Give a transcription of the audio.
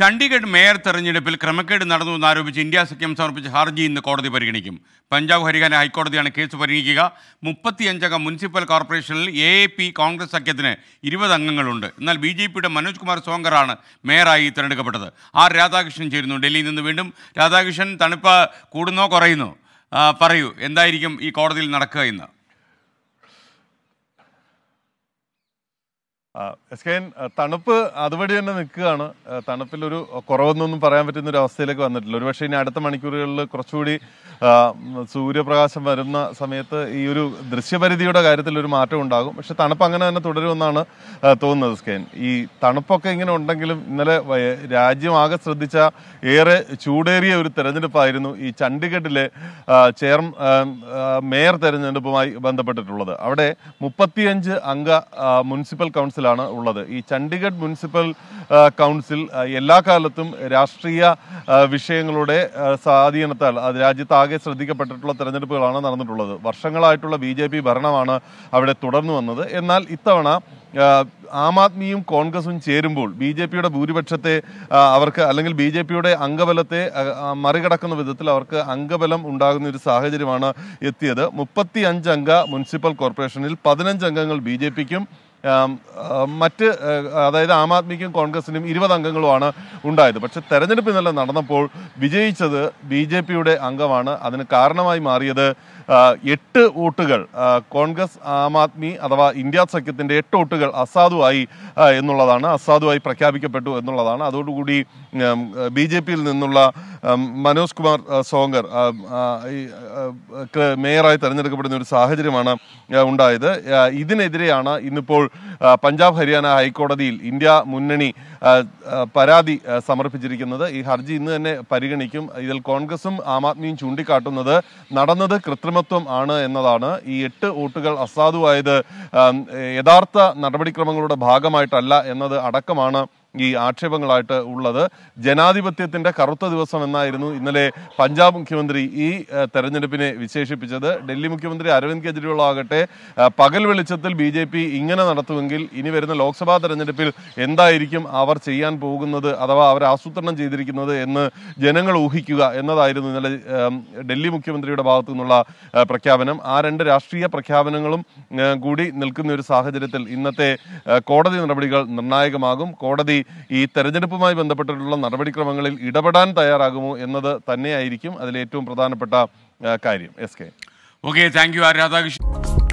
Chandigarh mayor തെരഞ്ഞെടുപ്പിൽ ക്രമക്കേട് നടന്നു എന്നാരോപിച്ച് ഇന്ത്യ സഖ്യം സമർപ്പിച്ച ഹർജി ഇന്ന് കോടതി പരിഗണിക്കും പഞ്ചാബ് ഹരിയാന ഹൈക്കോടതിയാണ് കേസ് പരിഗണിക്കുക മുപ്പത്തിയഞ്ചംഗ മുനിസിപ്പൽ കോർപ്പറേഷനിൽ എ എ പി കോൺഗ്രസ് സഖ്യത്തിന് ഇരുപത് അംഗങ്ങളുണ്ട് എന്നാൽ ബി ജെ പിയുടെ മനോജ് കുമാർ സോങ്കറാണ് മേയറായി തിരഞ്ഞെടുക്കപ്പെട്ടത് ആർ രാധാകൃഷ്ണൻ ചേരുന്നു ഡൽഹിയിൽ നിന്ന് വീണ്ടും രാധാകൃഷ്ണൻ തണുപ്പ് കൂടുന്നോ കുറയുന്നോ പറയൂ എന്തായിരിക്കും ഈ കോടതിയിൽ നടക്കുക ഇന്ന് എസ് കെ തണുപ്പ് അതുവഴി തന്നെ നിൽക്കുകയാണ് തണുപ്പിലൊരു കുറവൊന്നും പറയാൻ പറ്റുന്ന ഒരു അവസ്ഥയിലേക്ക് വന്നിട്ടില്ല ഒരുപക്ഷെ ഇനി അടുത്ത മണിക്കൂറുകളിൽ കുറച്ചുകൂടി സൂര്യപ്രകാശം വരുന്ന സമയത്ത് ഈ ഒരു ദൃശ്യപരിധിയുടെ കാര്യത്തിൽ ഒരു മാറ്റം ഉണ്ടാകും പക്ഷെ തണുപ്പ് അങ്ങനെ തന്നെ തുടരുമെന്നാണ് തോന്നുന്നത് എസ് ഈ തണുപ്പൊക്കെ ഇങ്ങനെ ഉണ്ടെങ്കിലും ഇന്നലെ രാജ്യമാകെ ശ്രദ്ധിച്ച ഏറെ ചൂടേറിയ ഒരു തെരഞ്ഞെടുപ്പായിരുന്നു ഈ ചണ്ഡിഗഡിലെ ചെയർ മേയർ തെരഞ്ഞെടുപ്പുമായി ബന്ധപ്പെട്ടിട്ടുള്ളത് അവിടെ മുപ്പത്തിയഞ്ച് അംഗ മുനിസിപ്പൽ കൗൺസിൽ കൗൺസിലാണ് ഉള്ളത് ഈ ചണ്ഡീഗഡ് മുനിസിപ്പൽ കൗൺസിൽ എല്ലാ കാലത്തും രാഷ്ട്രീയ വിഷയങ്ങളുടെ സ്വാധീനത്താൽ അത് ആകെ ശ്രദ്ധിക്കപ്പെട്ടിട്ടുള്ള തെരഞ്ഞെടുപ്പുകളാണ് നടന്നിട്ടുള്ളത് വർഷങ്ങളായിട്ടുള്ള ബി ജെ പി ഭരണമാണ് അവിടെ തുടർന്നു വന്നത് എന്നാൽ ഇത്തവണ ആം ആദ്മിയും കോൺഗ്രസും ചേരുമ്പോൾ ബി ജെ പിയുടെ ഭൂരിപക്ഷത്തെ അവർക്ക് അല്ലെങ്കിൽ ബി ജെ പിയുടെ അംഗബലത്തെ മറികടക്കുന്ന വിധത്തിൽ അവർക്ക് അംഗബലം ഉണ്ടാകുന്ന ഒരു സാഹചര്യമാണ് എത്തിയത് മുപ്പത്തി അഞ്ചംഗ മുനിസിപ്പൽ കോർപ്പറേഷനിൽ പതിനഞ്ച് അംഗങ്ങൾ ബി ജെ പിക്കും മറ്റ് അതായത് ആം ആദ്മിക്കും കോൺഗ്രസിനും ഇരുപത് അംഗങ്ങളുമാണ് ഉണ്ടായത് പക്ഷേ തെരഞ്ഞെടുപ്പ് ഇന്നലെ നടന്നപ്പോൾ വിജയിച്ചത് ബി ജെ പിയുടെ അംഗമാണ് അതിന് കാരണമായി മാറിയത് എട്ട് വോട്ടുകൾ കോൺഗ്രസ് ആം ആദ്മി അഥവാ ഇന്ത്യ സഖ്യത്തിൻ്റെ എട്ട് വോട്ടുകൾ അസാധുവായി എന്നുള്ളതാണ് അസാധുവായി പ്രഖ്യാപിക്കപ്പെട്ടു എന്നുള്ളതാണ് അതോടുകൂടി ബി ജെ പിയിൽ നിന്നുള്ള മനോജ് കുമാർ സോങ്കർ മേയറായി തെരഞ്ഞെടുക്കപ്പെടുന്ന ഒരു സാഹചര്യമാണ് ഉണ്ടായത് ഇതിനെതിരെയാണ് ഇന്നിപ്പോൾ പഞ്ചാബ് ഹരിയാന ഹൈക്കോടതിയിൽ ഇന്ത്യ മുന്നണി പരാതി സമർപ്പിച്ചിരിക്കുന്നത് ഈ ഹർജി ഇന്ന് തന്നെ പരിഗണിക്കും ഇതിൽ കോൺഗ്രസും ആം ആദ്മിയും ചൂണ്ടിക്കാട്ടുന്നത് നടന്നത് കൃത്രിമത്വം ആണ് എന്നതാണ് ഈ എട്ട് വോട്ടുകൾ അസാധുവായത് യഥാർത്ഥ നടപടിക്രമങ്ങളുടെ ഭാഗമായിട്ടല്ല എന്നത് അടക്കമാണ് ഈ ആക്ഷേപങ്ങളായിട്ട് ഉള്ളത് ജനാധിപത്യത്തിൻ്റെ കറുത്ത ദിവസം എന്നായിരുന്നു ഇന്നലെ പഞ്ചാബ് മുഖ്യമന്ത്രി ഈ തെരഞ്ഞെടുപ്പിനെ വിശേഷിപ്പിച്ചത് ഡൽഹി മുഖ്യമന്ത്രി അരവിന്ദ് കെജ്രിവാൾ ആകട്ടെ പകൽ വെളിച്ചത്തിൽ ബി ജെ പി ഇങ്ങനെ നടത്തുമെങ്കിൽ ഇനി വരുന്ന ലോക്സഭാ തെരഞ്ഞെടുപ്പിൽ എന്തായിരിക്കും അവർ ചെയ്യാൻ പോകുന്നത് അഥവാ അവർ ആസൂത്രണം ചെയ്തിരിക്കുന്നത് എന്ന് ജനങ്ങൾ ഊഹിക്കുക എന്നതായിരുന്നു ഇന്നലെ ഡൽഹി മുഖ്യമന്ത്രിയുടെ ഭാഗത്തു നിന്നുള്ള പ്രഖ്യാപനം ആ രണ്ട് രാഷ്ട്രീയ പ്രഖ്യാപനങ്ങളും കൂടി നിൽക്കുന്ന ഒരു സാഹചര്യത്തിൽ ഇന്നത്തെ കോടതി നടപടികൾ നിർണായകമാകും കോടതി ഈ തെരഞ്ഞെടുപ്പുമായി ബന്ധപ്പെട്ടിട്ടുള്ള നടപടിക്രമങ്ങളിൽ ഇടപെടാൻ തയ്യാറാകുമോ എന്നത് തന്നെയായിരിക്കും അതിലേറ്റവും പ്രധാനപ്പെട്ട കാര്യം S K okay thank you R Radhakrishnan